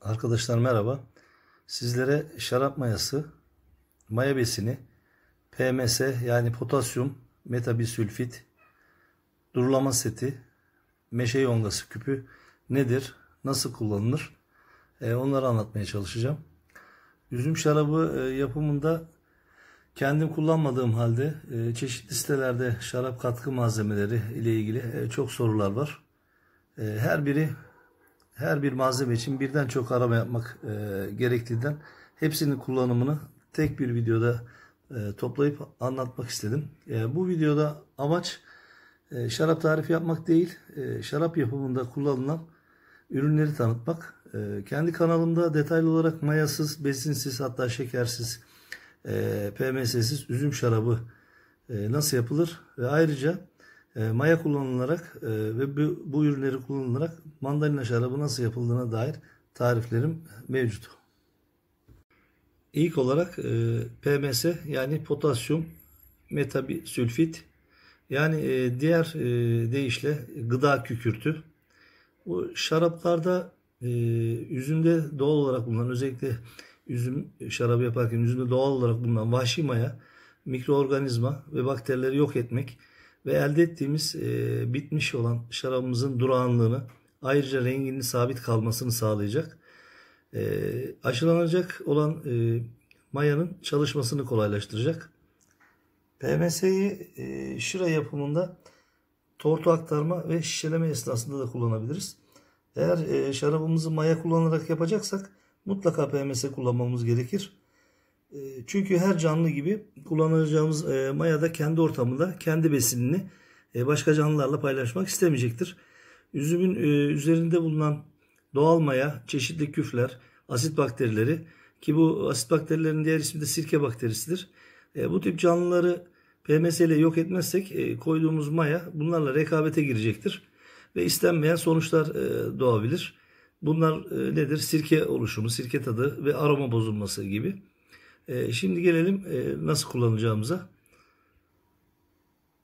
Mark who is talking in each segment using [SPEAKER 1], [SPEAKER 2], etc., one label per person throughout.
[SPEAKER 1] Arkadaşlar merhaba. Sizlere şarap mayası, maya besini, PMS yani potasyum metabisülfit, durulama seti, meşe yongası küpü nedir, nasıl kullanılır e, onları anlatmaya çalışacağım. Üzüm şarabı e, yapımında kendim kullanmadığım halde e, çeşitli sitelerde şarap katkı malzemeleri ile ilgili e, çok sorular var. E, her biri her bir malzeme için birden çok arama yapmak e, gerektiğinden hepsinin kullanımını tek bir videoda e, toplayıp anlatmak istedim. E, bu videoda amaç e, şarap tarifi yapmak değil, e, şarap yapımında kullanılan ürünleri tanıtmak. E, kendi kanalımda detaylı olarak mayasız, besinsiz hatta şekersiz, e, PMS'siz üzüm şarabı e, nasıl yapılır ve ayrıca e, maya kullanılarak e, ve bu, ürünleri kullanılarak mandalina şarabı nasıl yapıldığına dair tariflerim mevcut. İlk olarak e, PMS yani potasyum metabisülfit yani diğer deyişle gıda kükürtü. Bu şaraplarda üzümde doğal olarak bulunan özellikle üzüm şarabı yaparken üzümde doğal olarak bulunan vahşi maya mikroorganizma ve bakterileri yok etmek ve elde ettiğimiz e, bitmiş olan şarabımızın durağanlığını ayrıca renginin sabit kalmasını sağlayacak. E, aşılanacak olan e, mayanın çalışmasını kolaylaştıracak. PMS'yi e, şıra yapımında tortu aktarma ve şişeleme esnasında da kullanabiliriz. Eğer e, şarabımızı maya kullanarak yapacaksak mutlaka PMS kullanmamız gerekir. Ee, çünkü her canlı gibi kullanacağımız e, maya da kendi ortamında kendi besinini e, başka canlılarla paylaşmak istemeyecektir. Üzümün e, üzerinde bulunan doğal maya, çeşitli küfler, asit bakterileri ki bu asit bakterilerin diğer ismi de sirke bakterisidir. Bu tip canlıları PMS ile yok etmezsek koyduğumuz maya bunlarla rekabete girecektir ve istenmeyen sonuçlar doğabilir. Bunlar nedir? Sirke oluşumu, sirke tadı ve aroma bozulması gibi. Ee, şimdi gelelim e, nasıl kullanacağımıza.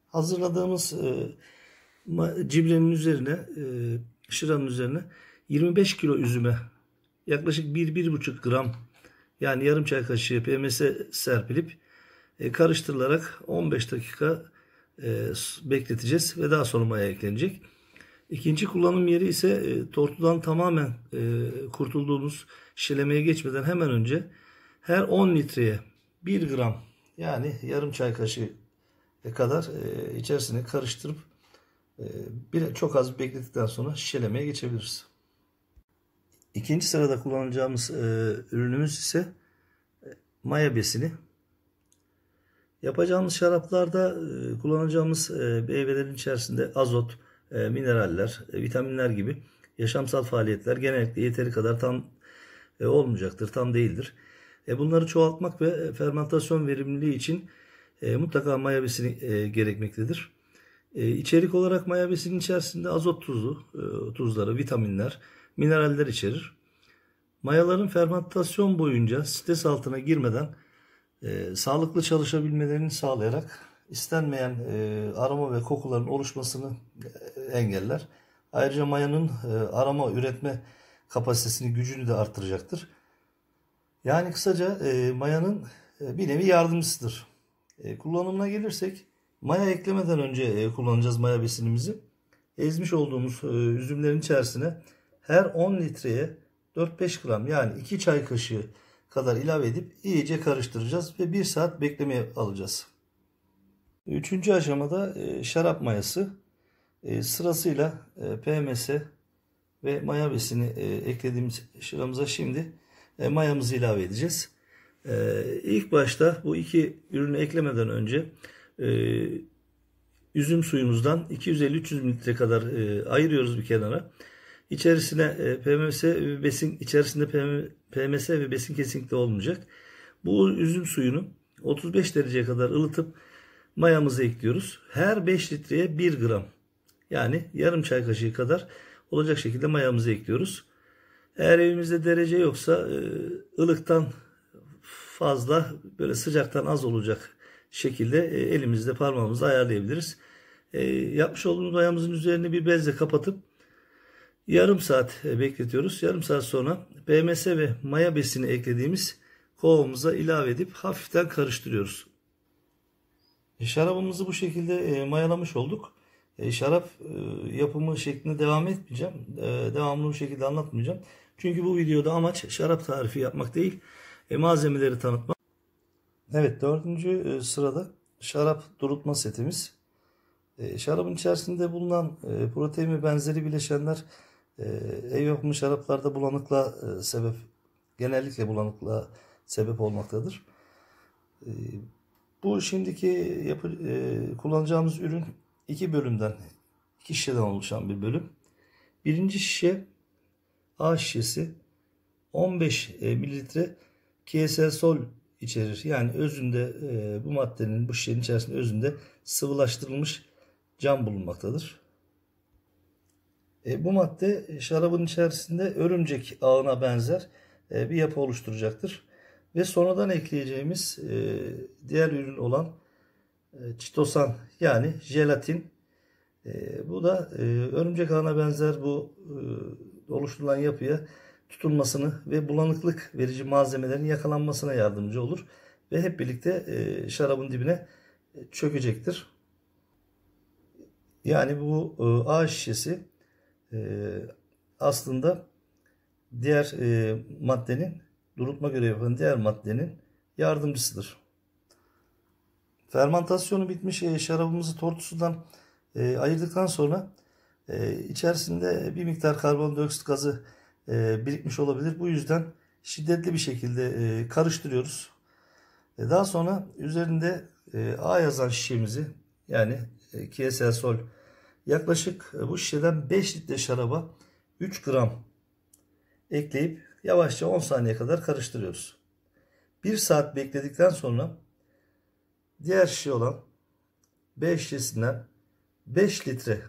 [SPEAKER 1] Hazırladığımız e, cibrenin üzerine, e, şıranın üzerine 25 kilo üzüme yaklaşık 1-1,5 gram yani yarım çay kaşığı PMS'e serpilip e, karıştırılarak 15 dakika bekleteceğiz ve daha sonra maya eklenecek. İkinci kullanım yeri ise tortudan tamamen kurtulduğunuz kurtulduğumuz geçmeden hemen önce her 10 litreye 1 gram yani yarım çay kaşığı kadar e, içerisine karıştırıp e, çok az bekledikten sonra şişelemeye geçebiliriz. İkinci sırada kullanacağımız e, ürünümüz ise maya besini. Yapacağımız şaraplarda kullanacağımız e, meyvelerin içerisinde azot, mineraller, vitaminler gibi yaşamsal faaliyetler genellikle yeteri kadar tam olmayacaktır, tam değildir. E, bunları çoğaltmak ve e, fermentasyon verimliliği için e, mutlaka maya besini e, gerekmektedir. E, içerik olarak maya besinin içerisinde azot tuzu, e, tuzları, vitaminler, mineraller içerir. Mayaların fermentasyon boyunca stres altına girmeden e, sağlıklı çalışabilmelerini sağlayarak istenmeyen e, aroma ve kokuların oluşmasını e, engeller. Ayrıca mayanın e, aroma üretme kapasitesini, gücünü de arttıracaktır. Yani kısaca e, mayanın e, bir nevi yardımcısıdır. E, kullanımına gelirsek maya eklemeden önce e, kullanacağız maya besinimizi. Ezmiş olduğumuz e, üzümlerin içerisine her 10 litreye 4-5 gram yani 2 çay kaşığı kadar ilave edip iyice karıştıracağız ve 1 saat beklemeye alacağız. Üçüncü aşamada e, şarap mayası e, sırasıyla e, PMS ve maya besini e, eklediğimiz şıramıza şimdi e, mayamızı ilave edeceğiz. E, ilk başta bu iki ürünü eklemeden önce e, üzüm suyumuzdan 250-300 mililitre kadar e, ayırıyoruz bir kenara. İçerisine e, PMS ve besin içerisinde PM, PMS ve besin kesinlikle olmayacak. Bu üzüm suyunu 35 dereceye kadar ılıtıp mayamızı ekliyoruz. Her 5 litreye 1 gram yani yarım çay kaşığı kadar olacak şekilde mayamızı ekliyoruz. Eğer evimizde derece yoksa e, ılıktan fazla böyle sıcaktan az olacak şekilde e, elimizde parmağımızı ayarlayabiliriz. E, yapmış olduğumuz ayağımızın üzerine bir bezle kapatıp yarım saat bekletiyoruz. Yarım saat sonra BMS ve maya besini eklediğimiz kovamıza ilave edip hafiften karıştırıyoruz. Şarabımızı bu şekilde mayalamış olduk. Şarap yapımı şeklinde devam etmeyeceğim. Devamlı bu şekilde anlatmayacağım. Çünkü bu videoda amaç şarap tarifi yapmak değil, e, malzemeleri tanıtmak. Evet dördüncü e, sırada şarap durutma setimiz. E, şarabın içerisinde bulunan e, protein ve benzeri bileşenler e, ev şaraplarda bulanıkla e, sebep, genellikle bulanıkla sebep olmaktadır. E, bu şimdiki yapı, e, kullanacağımız ürün iki bölümden, iki şişeden oluşan bir bölüm. Birinci şişe A şişesi 15 e, mililitre KSL sol içerir. Yani özünde e, bu maddenin bu şişenin içerisinde özünde sıvılaştırılmış cam bulunmaktadır. E, bu madde şarabın içerisinde örümcek ağına benzer bir yapı oluşturacaktır. Ve sonradan ekleyeceğimiz diğer ürün olan çitosan yani jelatin. Bu da örümcek ağına benzer bu oluşturulan yapıya tutulmasını ve bulanıklık verici malzemelerin yakalanmasına yardımcı olur. Ve hep birlikte e, şarabın dibine e, çökecektir. Yani bu e, şişesi e, aslında diğer maddenin durutma görevi yapan diğer maddenin yardımcısıdır. Fermentasyonu bitmiş şarabımızı tortusundan ayırdıktan sonra e, içerisinde bir miktar karbondioksit gazı e, birikmiş olabilir. Bu yüzden şiddetli bir şekilde e, karıştırıyoruz. E, daha sonra üzerinde e, A yazan şişemizi yani e, KSL Sol yaklaşık e, bu şişeden 5 litre şaraba 3 gram ekleyip yavaşça 10 saniye kadar karıştırıyoruz. 1 saat bekledikten sonra diğer şişe olan B şişesinden 5 litre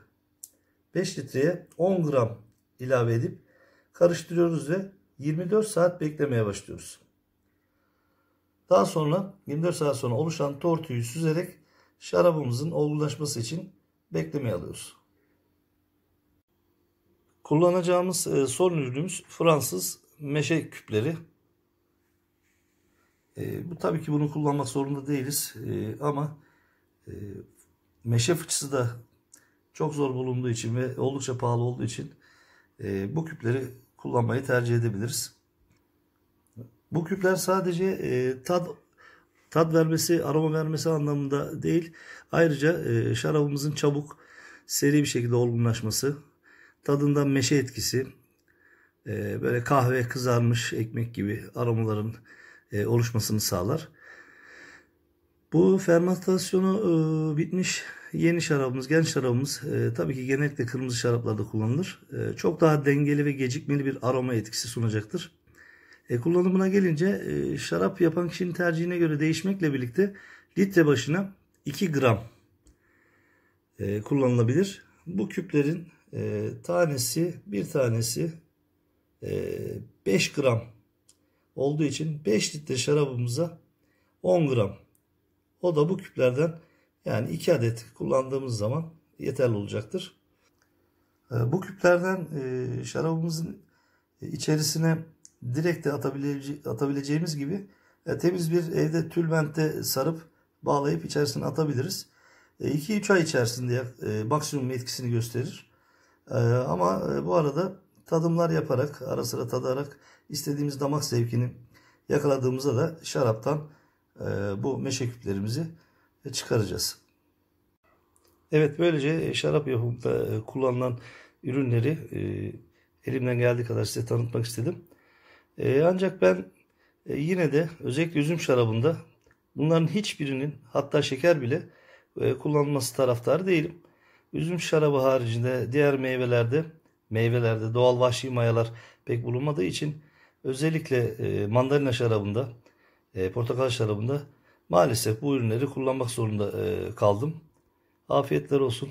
[SPEAKER 1] 5 litreye 10 gram ilave edip karıştırıyoruz ve 24 saat beklemeye başlıyoruz. Daha sonra 24 saat sonra oluşan tortuyu süzerek şarabımızın olgunlaşması için beklemeye alıyoruz. Kullanacağımız e, son ürünümüz Fransız meşe küpleri. E, bu tabii ki bunu kullanmak zorunda değiliz e, ama e, meşe fıçısı da çok zor bulunduğu için ve oldukça pahalı olduğu için e, bu küpleri kullanmayı tercih edebiliriz. Bu küpler sadece e, tad tad vermesi, aroma vermesi anlamında değil. Ayrıca e, şarabımızın çabuk, seri bir şekilde olgunlaşması, tadında meşe etkisi, e, böyle kahve kızarmış ekmek gibi aromaların e, oluşmasını sağlar. Bu fermentasyonu e, bitmiş yeni şarabımız, genç şarabımız e, tabii ki genellikle kırmızı şaraplarda kullanılır. E, çok daha dengeli ve gecikmeli bir aroma etkisi sunacaktır. E, kullanımına gelince e, şarap yapan kişinin tercihine göre değişmekle birlikte litre başına 2 gram e, kullanılabilir. Bu küplerin e, tanesi bir tanesi e, 5 gram olduğu için 5 litre şarabımıza 10 gram o da bu küplerden yani 2 adet kullandığımız zaman yeterli olacaktır. Ee, bu küplerden e, şarabımızın içerisine direkt de atabileceğimiz gibi e, temiz bir evde tülbente sarıp bağlayıp içerisine atabiliriz. 2-3 e, ay içerisinde maksimum etkisini gösterir. Ama bu arada tadımlar yaparak, ara sıra tadarak istediğimiz damak zevkini yakaladığımızda da şaraptan ee, bu meşe küplerimizi çıkaracağız. Evet böylece şarap yapımında e, kullanılan ürünleri e, elimden geldiği kadar size tanıtmak istedim. E, ancak ben yine de özellikle üzüm şarabında bunların hiçbirinin hatta şeker bile kullanılması taraftarı değilim. Üzüm şarabı haricinde diğer meyvelerde meyvelerde doğal vahşi mayalar pek bulunmadığı için özellikle mandalina şarabında e, portakal şarabında maalesef bu ürünleri kullanmak zorunda e, kaldım. Afiyetler olsun.